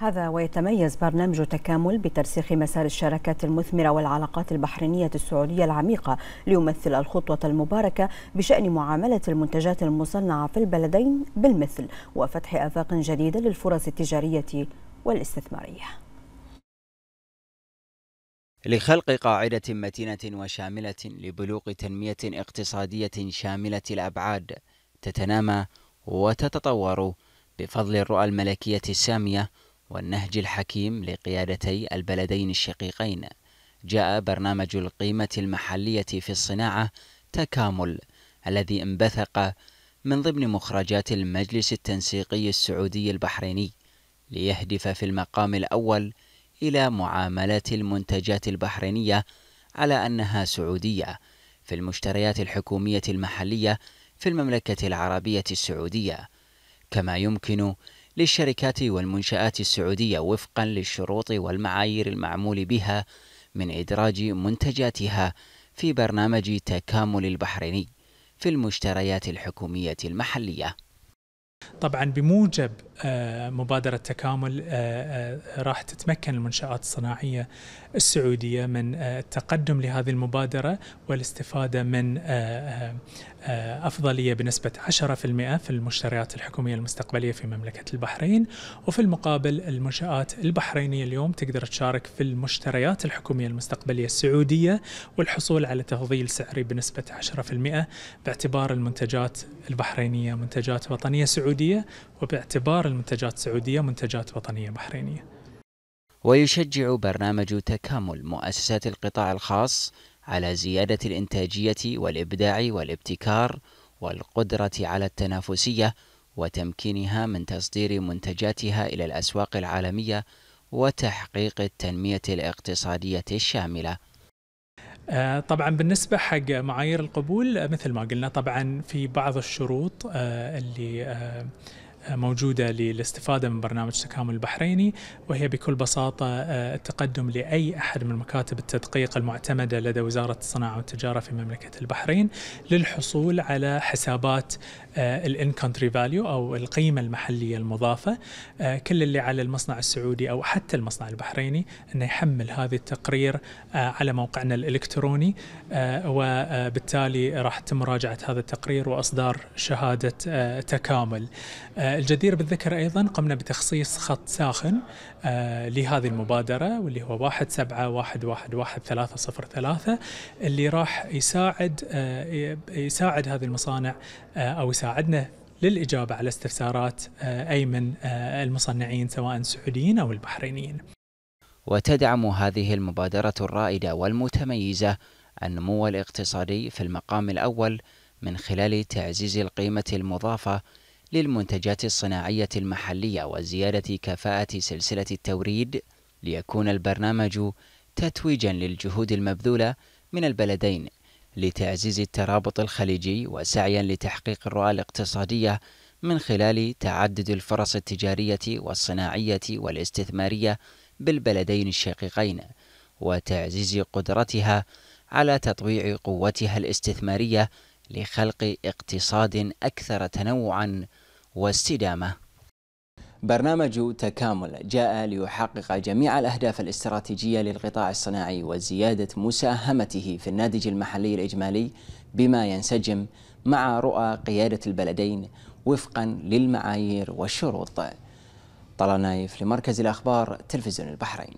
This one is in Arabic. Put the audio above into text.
هذا ويتميز برنامج تكامل بترسيخ مسار الشراكات المثمرة والعلاقات البحرينية السعودية العميقة ليمثل الخطوة المباركة بشأن معاملة المنتجات المصنعة في البلدين بالمثل وفتح آفاق جديدة للفرص التجارية والاستثمارية لخلق قاعدة متينة وشاملة لبلوغ تنمية اقتصادية شاملة الأبعاد تتنامى وتتطور بفضل الرؤى الملكية السامية والنهج الحكيم لقيادتي البلدين الشقيقين جاء برنامج القيمة المحلية في الصناعة تكامل الذي انبثق من ضمن مخرجات المجلس التنسيقي السعودي البحريني ليهدف في المقام الأول إلى معاملة المنتجات البحرينية على أنها سعودية في المشتريات الحكومية المحلية في المملكة العربية السعودية كما يمكن للشركات والمنشآت السعودية وفقا للشروط والمعايير المعمول بها من إدراج منتجاتها في برنامج تكامل البحريني في المشتريات الحكومية المحلية. طبعا بموجب آه، مبادرة تكامل آه، آه، راح تتمكن المنشآت الصناعية السعودية من التقدم لهذه المبادرة والاستفادة من أفضلية بنسبة 10% في المشتريات الحكومية المستقبلية في مملكة البحرين وفي المقابل المنشآت البحرينية اليوم تقدر تشارك في المشتريات الحكومية المستقبلية السعودية والحصول على تفضيل سعري بنسبة 10% باعتبار المنتجات البحرينية منتجات وطنية سعودية وباعتبار استثمار المنتجات السعوديه منتجات وطنية بحرينية ويشجع برنامج تكامل مؤسسات القطاع الخاص على زيادة الإنتاجية والإبداع والابتكار والقدرة على التنافسية وتمكينها من تصدير منتجاتها إلى الأسواق العالمية وتحقيق التنمية الاقتصادية الشاملة. آه، طبعا بالنسبة حق معايير القبول مثل ما قلنا طبعا في بعض الشروط آه، اللي آه، موجودة للاستفادة من برنامج تكامل البحريني وهي بكل بساطة آه، التقدم لأي أحد من مكاتب التدقيق المعتمدة لدى وزارة الصناعة والتجارة في مملكة البحرين للحصول على حسابات الان كونتري فاليو أو القيمة المحلية المضافة آه، كل اللي على المصنع السعودي أو حتى المصنع البحريني أنه يحمل هذا التقرير آه، على موقعنا الإلكتروني وبالتالي راح تتم مراجعة هذا التقرير وإصدار شهادة تكامل الجدير بالذكر أيضا قمنا بتخصيص خط ساخن آه، لهذه المبادرة واللي هو واحد سبعة واحد واحد واحد ثلاثة صفر ثلاثة اللي راح يساعد آه، يساعد هذه المصانع آه، أو يساعدنا للإجابة على استفسارات أي من المصنعين سواء السعوديين أو البحرينيين وتدعم هذه المبادرة الرائدة والمتميزة النمو الاقتصادي في المقام الأول من خلال تعزيز القيمة المضافة للمنتجات الصناعية المحلية وزيادة كفاءة سلسلة التوريد ليكون البرنامج تتويجا للجهود المبذولة من البلدين لتعزيز الترابط الخليجي وسعيا لتحقيق الرؤى الاقتصادية من خلال تعدد الفرص التجارية والصناعية والاستثمارية بالبلدين الشقيقين وتعزيز قدرتها على تطويع قوتها الاستثمارية لخلق اقتصاد أكثر تنوعا واستدامة برنامج تكامل جاء ليحقق جميع الأهداف الاستراتيجية للقطاع الصناعي وزيادة مساهمته في الناتج المحلي الإجمالي بما ينسجم مع رؤى قيادة البلدين وفقا للمعايير والشروط طلال نايف لمركز الأخبار تلفزيون البحرين